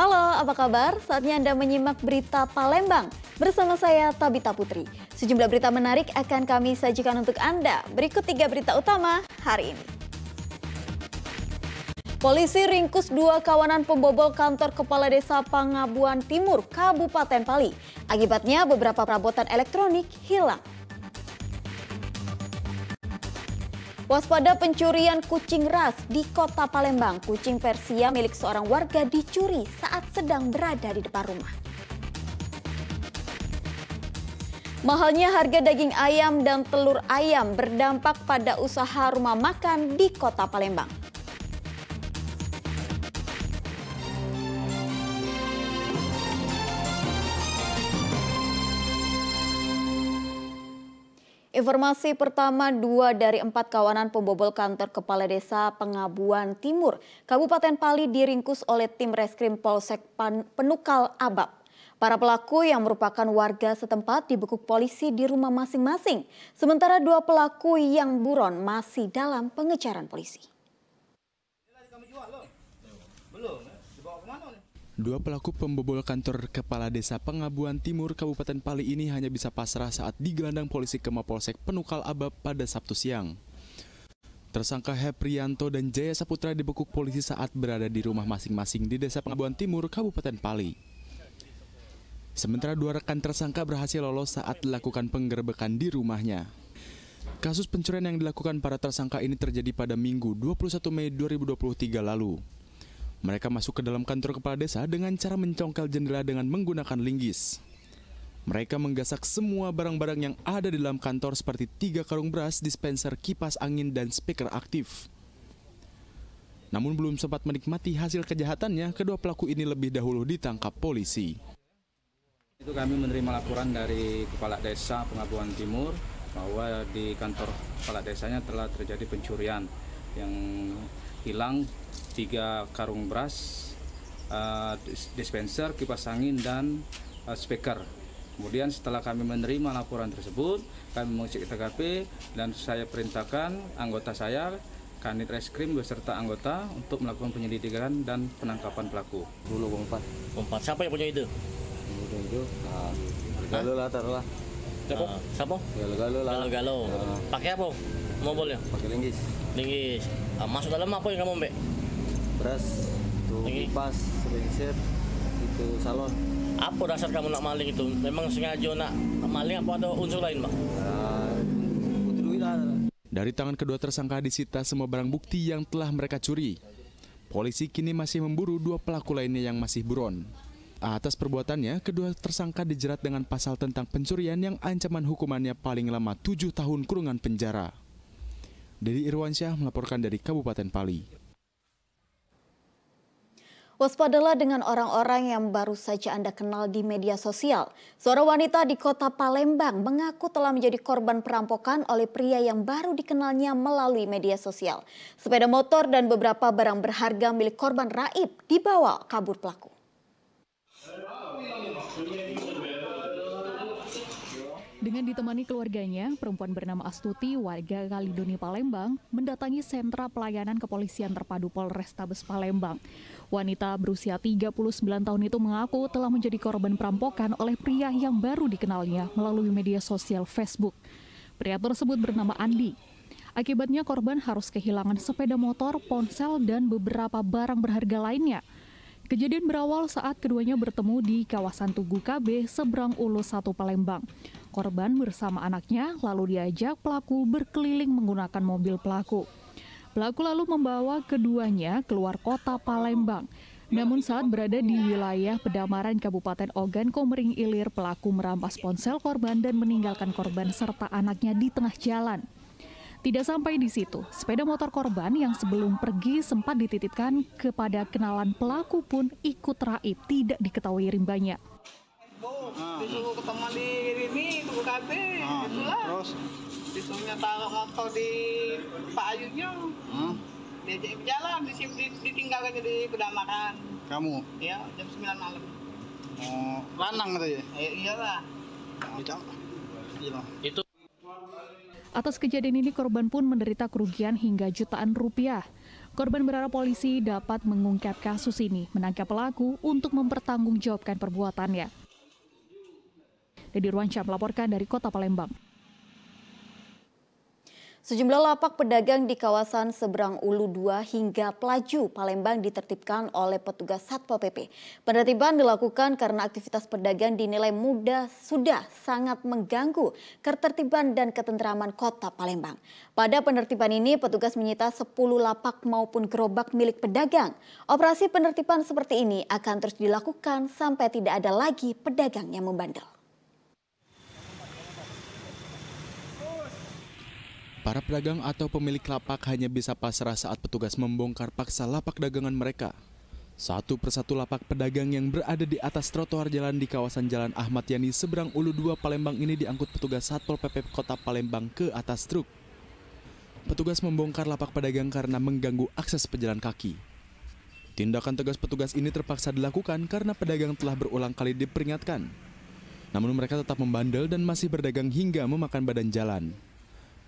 Halo, apa kabar? Saatnya Anda menyimak berita Palembang. Bersama saya Tabita Putri. Sejumlah berita menarik akan kami sajikan untuk Anda. Berikut tiga berita utama hari ini. Polisi ringkus dua kawanan pembobol kantor Kepala Desa Pangabuan Timur, Kabupaten Pali. Akibatnya beberapa perabotan elektronik hilang. Waspada pencurian kucing ras di kota Palembang. Kucing Persia milik seorang warga dicuri saat sedang berada di depan rumah. Mahalnya harga daging ayam dan telur ayam berdampak pada usaha rumah makan di kota Palembang. Informasi pertama, dua dari empat kawanan pembobol kantor Kepala Desa Pengabuan Timur, Kabupaten Pali diringkus oleh tim reskrim Polsek Pan Penukal Abab. Para pelaku yang merupakan warga setempat dibekuk polisi di rumah masing-masing, sementara dua pelaku yang buron masih dalam pengejaran polisi. Dua pelaku pembobol kantor Kepala Desa Pengabuan Timur Kabupaten Pali ini hanya bisa pasrah saat digelandang polisi ke Mapolsek Penukal Abab pada Sabtu siang. Tersangka Heprianto dan Jaya Saputra dibekuk polisi saat berada di rumah masing-masing di Desa Pengabuan Timur Kabupaten Pali. Sementara dua rekan tersangka berhasil lolos saat dilakukan penggerbekan di rumahnya. Kasus pencurian yang dilakukan para tersangka ini terjadi pada Minggu 21 Mei 2023 lalu. Mereka masuk ke dalam kantor kepala desa dengan cara mencongkel jendela dengan menggunakan linggis. Mereka menggasak semua barang-barang yang ada di dalam kantor seperti tiga karung beras, dispenser, kipas angin, dan speaker aktif. Namun belum sempat menikmati hasil kejahatannya, kedua pelaku ini lebih dahulu ditangkap polisi. Itu kami menerima laporan dari Kepala Desa Pengabuan Timur bahwa di kantor Kepala Desanya telah terjadi pencurian yang hilang tiga karung beras, uh, dispenser, kipas angin dan uh, speaker. Kemudian setelah kami menerima laporan tersebut, kami mengecek TKP dan saya perintahkan anggota saya Kanit Reskrim beserta anggota untuk melakukan penyelidikan dan penangkapan pelaku. Dulu empat. empat siapa yang punya itu? Ah, galau lah taruhlah. Siapa? Ah. Siapa? Ya, Galau-galau lah. Galau-galau. Ah. Pakai apa? Mobilnya? Pakai linggis linggis ah, masuk dalam apa yang kamu ambil? beras itu linggis. kipas sebencer itu salon apa dasar kamu nak maling itu memang sengaja nak maling apa ada unsur lain Pak? uh, dari tangan kedua tersangka disita semua barang bukti yang telah mereka curi. Polisi kini masih memburu dua pelaku lainnya yang masih buron. Atas perbuatannya, kedua tersangka dijerat dengan pasal tentang pencurian yang ancaman hukumannya paling lama 7 tahun kurungan penjara. Dari Irwansyah melaporkan dari Kabupaten Pali. Waspadalah dengan orang-orang yang baru saja Anda kenal di media sosial. Seorang wanita di kota Palembang mengaku telah menjadi korban perampokan oleh pria yang baru dikenalnya melalui media sosial. Sepeda motor dan beberapa barang berharga milik korban raib dibawa kabur pelaku. Dengan ditemani keluarganya, perempuan bernama Astuti, warga Kalidoni Palembang, mendatangi sentra pelayanan kepolisian terpadu Polrestabes Palembang. Wanita berusia 39 tahun itu mengaku telah menjadi korban perampokan oleh pria yang baru dikenalnya melalui media sosial Facebook. Pria tersebut bernama Andi. Akibatnya korban harus kehilangan sepeda motor, ponsel, dan beberapa barang berharga lainnya. Kejadian berawal saat keduanya bertemu di kawasan Tugu KB, seberang Ulu 1 Palembang. Korban bersama anaknya lalu diajak pelaku berkeliling menggunakan mobil pelaku. Pelaku lalu membawa keduanya keluar kota Palembang. Namun saat berada di wilayah pedamaran Kabupaten Ogan Komering Ilir, pelaku merampas ponsel korban dan meninggalkan korban serta anaknya di tengah jalan. Tidak sampai di situ, sepeda motor korban yang sebelum pergi sempat dititipkan kepada kenalan pelaku pun ikut raib, tidak diketahui rimbanya. Nah. disuruh ketemu di ini tunggu KB ah, itulah terus disuruhnya taruh motor di Pak Ayunya hmm? diajak berjalan di, di, ditinggal di pedang kamu ya jam 9 malam oh, lanang katanya ya Iya lah. itu Atas kejadian ini korban pun menderita kerugian hingga jutaan rupiah. Korban berharap polisi dapat mengungkap kasus ini, menangkap pelaku untuk mempertanggungjawabkan perbuatannya. Dedi Ruansyah melaporkan dari Kota Palembang. Sejumlah lapak pedagang di kawasan seberang Ulu 2 hingga Pelaju, Palembang ditertibkan oleh petugas Satpol PP. Penertiban dilakukan karena aktivitas pedagang dinilai mudah sudah sangat mengganggu ketertiban dan ketentraman kota Palembang. Pada penertiban ini petugas menyita 10 lapak maupun gerobak milik pedagang. Operasi penertiban seperti ini akan terus dilakukan sampai tidak ada lagi pedagang yang membandel. Para pedagang atau pemilik lapak hanya bisa pasrah saat petugas membongkar paksa lapak dagangan mereka. Satu persatu lapak pedagang yang berada di atas trotoar jalan di kawasan Jalan Ahmad Yani seberang Ulu 2 Palembang ini diangkut petugas Satpol PP Kota Palembang ke atas truk. Petugas membongkar lapak pedagang karena mengganggu akses pejalan kaki. Tindakan tegas petugas ini terpaksa dilakukan karena pedagang telah berulang kali diperingatkan. Namun mereka tetap membandel dan masih berdagang hingga memakan badan jalan.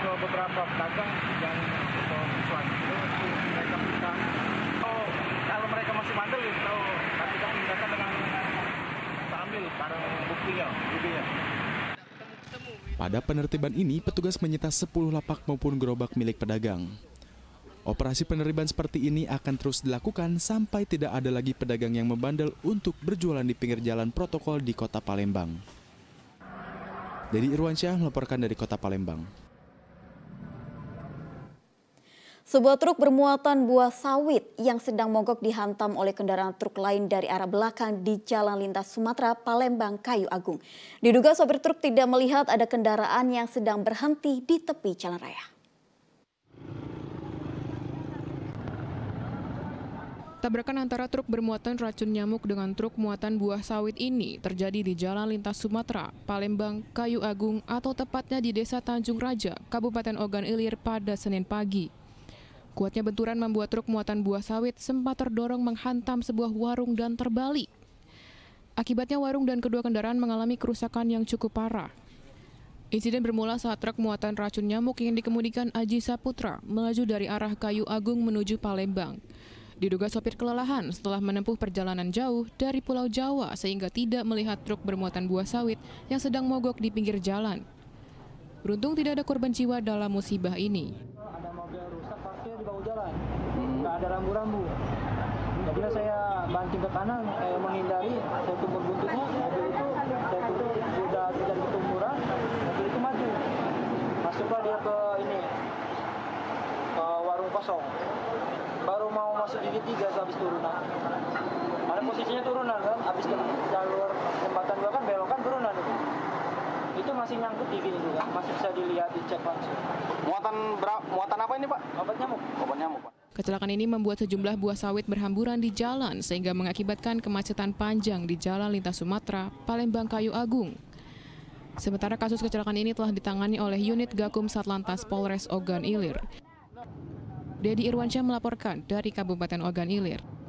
ke beberapa pedagang yang soal itu mereka minta oh kalau mereka masih bandel itu ya, tahu tapi kan mereka dengan sambil barang buktinya gitu, ya pada penertiban ini, petugas menyita 10 lapak maupun gerobak milik pedagang. Operasi penertiban seperti ini akan terus dilakukan sampai tidak ada lagi pedagang yang membandel untuk berjualan di pinggir jalan protokol di kota Palembang. Dedi Irwansyah melaporkan dari kota Palembang. Sebuah truk bermuatan buah sawit yang sedang mogok dihantam oleh kendaraan truk lain dari arah belakang di Jalan Lintas Sumatera, Palembang, Kayu Agung. Diduga sopir truk tidak melihat ada kendaraan yang sedang berhenti di tepi jalan raya. Tabrakan antara truk bermuatan racun nyamuk dengan truk muatan buah sawit ini terjadi di Jalan Lintas Sumatera, Palembang, Kayu Agung, atau tepatnya di Desa Tanjung Raja, Kabupaten Ogan Ilir pada Senin pagi. Kuatnya benturan membuat truk muatan buah sawit sempat terdorong menghantam sebuah warung dan terbalik. Akibatnya warung dan kedua kendaraan mengalami kerusakan yang cukup parah. Insiden bermula saat truk muatan racun nyamuk yang dikemudikan Aji Saputra melaju dari arah Kayu Agung menuju Palembang. Diduga sopir kelelahan setelah menempuh perjalanan jauh dari Pulau Jawa sehingga tidak melihat truk bermuatan buah sawit yang sedang mogok di pinggir jalan. Beruntung tidak ada korban jiwa dalam musibah ini saya di bahu jalan hmm. nggak ada rambu-rambu jadi saya banting ke kanan saya eh, menghindari saya tumbuh buntutnya mobil itu saya tutup sudah tidak murah, mobil itu maju masuklah dia ke ini ke warung kosong baru mau masuk gigi tiga habis turunan karena posisinya turunan kan habis jalur jembatan dua kan belokan turunan itu itu masih nyangkut di gini juga masih bisa dilihat dicek langsung muatan berapa muatan apa ini pak obat nyamuk obat nyamuk pak Kecelakaan ini membuat sejumlah buah sawit berhamburan di jalan sehingga mengakibatkan kemacetan panjang di jalan lintas Sumatera, Palembang Kayu Agung. Sementara kasus kecelakaan ini telah ditangani oleh unit Gakum Satlantas Polres Ogan Ilir. Dedi Irwansyah melaporkan dari Kabupaten Ogan Ilir.